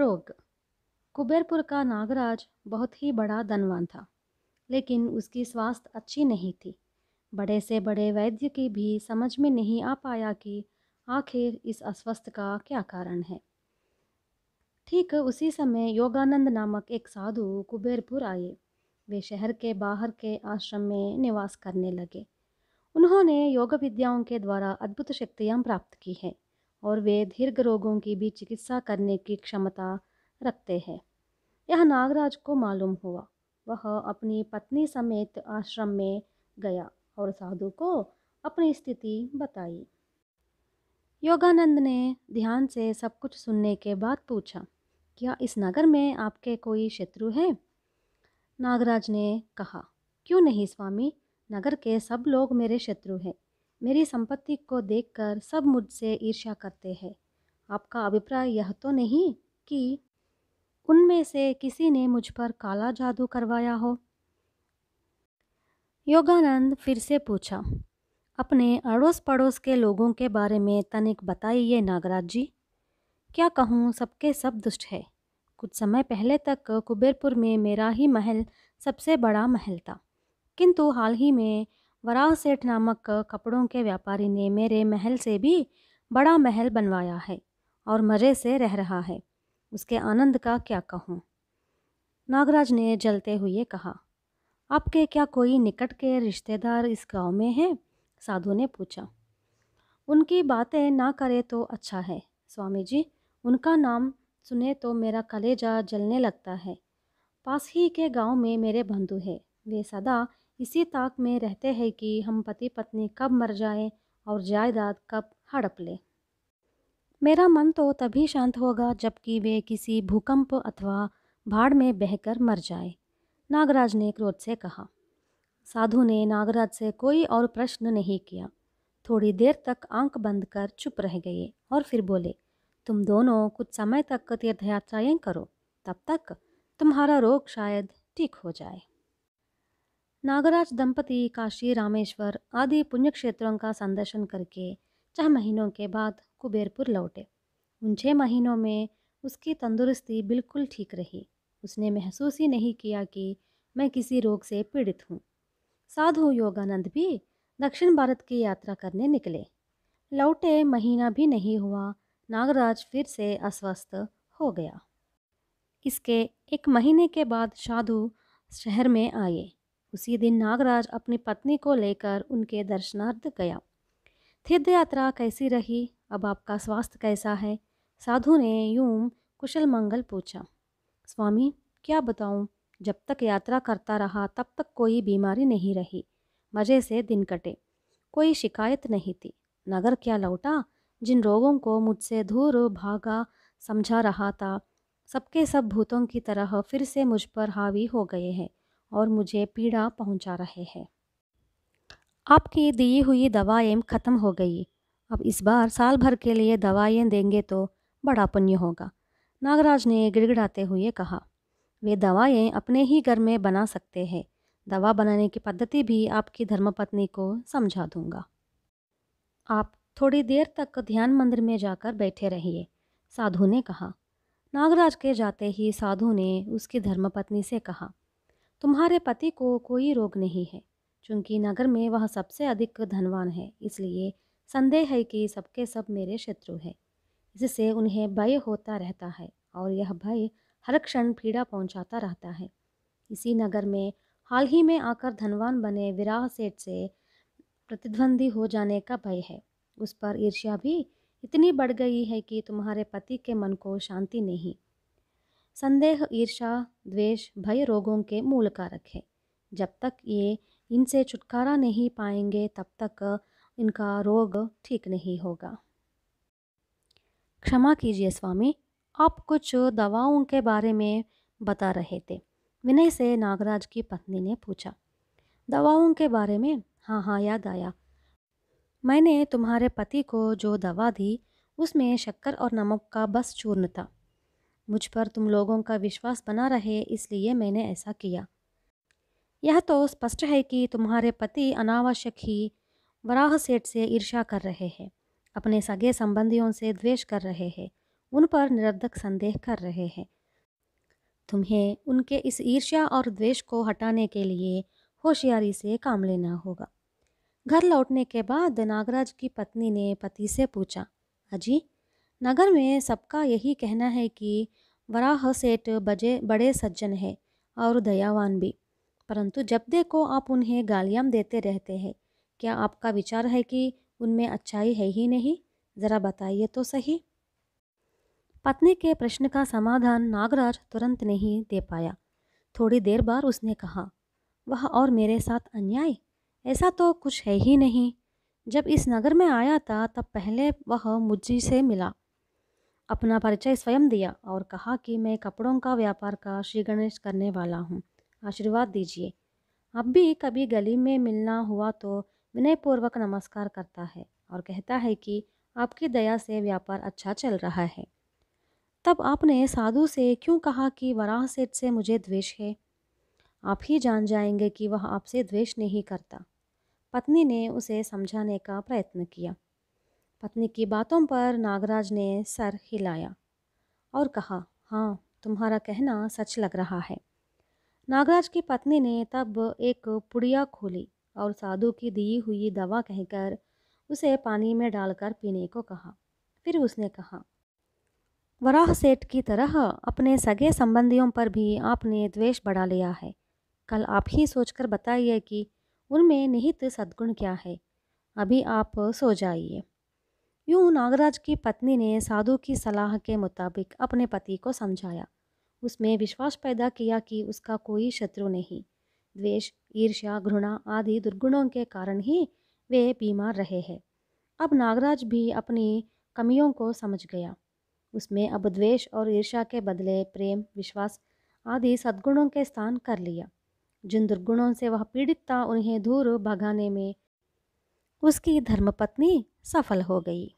रोग कुबेरपुर का नागराज बहुत ही बड़ा धनवान था लेकिन उसकी स्वास्थ्य अच्छी नहीं थी बड़े से बड़े वैद्य की भी समझ में नहीं आ पाया कि आखिर इस अस्वस्थ का क्या कारण है ठीक उसी समय योगानंद नामक एक साधु कुबेरपुर आए वे शहर के बाहर के आश्रम में निवास करने लगे उन्होंने योग विद्याओं के द्वारा अद्भुत शक्तियाँ प्राप्त की हैं और वे दीर्घ रोगों की भी चिकित्सा करने की क्षमता रखते हैं यह नागराज को मालूम हुआ वह अपनी पत्नी समेत आश्रम में गया और साधु को अपनी स्थिति बताई योगानंद ने ध्यान से सब कुछ सुनने के बाद पूछा क्या इस नगर में आपके कोई शत्रु हैं नागराज ने कहा क्यों नहीं स्वामी नगर के सब लोग मेरे शत्रु हैं मेरी संपत्ति को देखकर सब मुझसे ईर्ष्या करते हैं आपका अभिप्राय यह तो नहीं कि उनमें से किसी ने मुझ पर काला जादू करवाया हो योगानंद फिर से पूछा अपने अड़ोस पड़ोस के लोगों के बारे में तनिक बताइए नागराज जी क्या कहूँ सबके सब दुष्ट है कुछ समय पहले तक कुबेरपुर में मेरा ही महल सबसे बड़ा महल था किंतु हाल ही में वराह सेठ नामक कपड़ों के व्यापारी ने मेरे महल से भी बड़ा महल बनवाया है और मज़े से रह रहा है उसके आनंद का क्या कहूँ नागराज ने जलते हुए कहा आपके क्या कोई निकट के रिश्तेदार इस गांव में हैं साधु ने पूछा उनकी बातें ना करे तो अच्छा है स्वामी जी उनका नाम सुने तो मेरा कलेजा जलने लगता है पास ही के गांव में मेरे बंधु है वे सदा इसी ताक में रहते हैं कि हम पति पत्नी कब मर जाएं और जायदाद कब हड़प लें मेरा मन तो तभी शांत होगा जबकि वे किसी भूकंप अथवा भाड़ में बहकर मर जाए नागराज ने क्रोध से कहा साधु ने नागराज से कोई और प्रश्न नहीं किया थोड़ी देर तक आंख बंद कर चुप रह गए और फिर बोले तुम दोनों कुछ समय तक तीर्थयात्राएं करो तब तक तुम्हारा रोग शायद ठीक हो जाए नागराज दंपति काशी रामेश्वर आदि पुण्य क्षेत्रों का संदर्शन करके छह महीनों के बाद कुबेरपुर लौटे उन छः महीनों में उसकी तंदुरुस्ती बिल्कुल ठीक रही उसने महसूस ही नहीं किया कि मैं किसी रोग से पीड़ित हूँ साधु योगानंद भी दक्षिण भारत की यात्रा करने निकले लौटे महीना भी नहीं हुआ नागराज फिर से अस्वस्थ हो गया इसके एक महीने के बाद साधु शहर में आए उसी दिन नागराज अपनी पत्नी को लेकर उनके दर्शनार्थ गया तीर्थ यात्रा कैसी रही अब आपका स्वास्थ्य कैसा है साधु ने यूं कुशल मंगल पूछा स्वामी क्या बताऊं जब तक यात्रा करता रहा तब तक कोई बीमारी नहीं रही मज़े से दिन कटे कोई शिकायत नहीं थी नगर क्या लौटा जिन रोगों को मुझसे दूर भागा समझा रहा था सबके सब भूतों की तरह फिर से मुझ पर हावी हो गए हैं और मुझे पीड़ा पहुंचा रहे हैं आपकी दी हुई दवाएं ख़त्म हो गई अब इस बार साल भर के लिए दवाएं देंगे तो बड़ा पुण्य होगा नागराज ने गिड़गिड़ाते हुए कहा वे दवाएं अपने ही घर में बना सकते हैं दवा बनाने की पद्धति भी आपकी धर्मपत्नी को समझा दूंगा आप थोड़ी देर तक ध्यान मंदिर में जाकर बैठे रहिए साधु ने कहा नागराज के जाते ही साधु ने उसकी धर्मपत्नी से कहा तुम्हारे पति को कोई रोग नहीं है चूंकि नगर में वह सबसे अधिक धनवान है इसलिए संदेह है कि सबके सब मेरे शत्रु हैं इससे उन्हें भय होता रहता है और यह भय हर क्षण पीड़ा पहुंचाता रहता है इसी नगर में हाल ही में आकर धनवान बने विराह सेठ से प्रतिद्वंदी हो जाने का भय है उस पर ईर्ष्या भी इतनी बढ़ गई है कि तुम्हारे पति के मन को शांति नहीं संदेह ईर्षा द्वेष भय रोगों के मूल कारक है जब तक ये इनसे छुटकारा नहीं पाएंगे तब तक इनका रोग ठीक नहीं होगा क्षमा कीजिए स्वामी आप कुछ दवाओं के बारे में बता रहे थे विनय से नागराज की पत्नी ने पूछा दवाओं के बारे में हाँ हाँ याद आया मैंने तुम्हारे पति को जो दवा दी उसमें शक्कर और नमक का बस चूर्ण था मुझ पर तुम लोगों का विश्वास बना रहे इसलिए मैंने ऐसा किया यह तो स्पष्ट है कि तुम्हारे पति अनावश्यक ही वराह सेठ से ईर्षा कर रहे हैं अपने सगे संबंधियों से द्वेष कर रहे हैं उन पर निरर्थक संदेह कर रहे हैं तुम्हें उनके इस ईर्ष्या और द्वेष को हटाने के लिए होशियारी से काम लेना होगा घर लौटने के बाद नागराज की पत्नी ने पति से पूछा अजी नगर में सबका यही कहना है कि वराह सेठ बजे बड़े सज्जन है और दयावान भी परंतु जब देखो आप उन्हें गालियाम देते रहते हैं क्या आपका विचार है कि उनमें अच्छाई है ही नहीं ज़रा बताइए तो सही पत्नी के प्रश्न का समाधान नागराज तुरंत नहीं दे पाया थोड़ी देर बाद उसने कहा वह और मेरे साथ अन्याय ऐसा तो कुछ है ही नहीं जब इस नगर में आया था तब पहले वह मुझी से मिला अपना परिचय स्वयं दिया और कहा कि मैं कपड़ों का व्यापार का श्री गणेश करने वाला हूँ आशीर्वाद दीजिए अब भी कभी गली में मिलना हुआ तो विनयपूर्वक नमस्कार करता है और कहता है कि आपकी दया से व्यापार अच्छा चल रहा है तब आपने साधु से क्यों कहा कि वराह सेठ से मुझे द्वेष है आप ही जान जाएंगे कि वह आपसे द्वेष नहीं करता पत्नी ने उसे समझाने का प्रयत्न किया पत्नी की बातों पर नागराज ने सर हिलाया और कहा हाँ तुम्हारा कहना सच लग रहा है नागराज की पत्नी ने तब एक पुड़िया खोली और साधु की दी हुई दवा कहकर उसे पानी में डालकर पीने को कहा फिर उसने कहा वराह सेठ की तरह अपने सगे संबंधियों पर भी आपने द्वेष बढ़ा लिया है कल आप ही सोचकर बताइए कि उनमें निहित सद्गुण क्या है अभी आप सो जाइए यूं नागराज की पत्नी ने साधु की सलाह के मुताबिक अपने पति को समझाया उसमें विश्वास पैदा किया कि उसका कोई शत्रु नहीं द्वेष ईर्ष्या घृणा आदि दुर्गुणों के कारण ही वे बीमार रहे हैं अब नागराज भी अपनी कमियों को समझ गया उसमें अब द्वेष और ईर्ष्या के बदले प्रेम विश्वास आदि सद्गुणों के स्थान कर लिया जिन दुर्गुणों से वह पीड़ित था उन्हें दूर भगाने में उसकी धर्मपत्नी सफल हो गई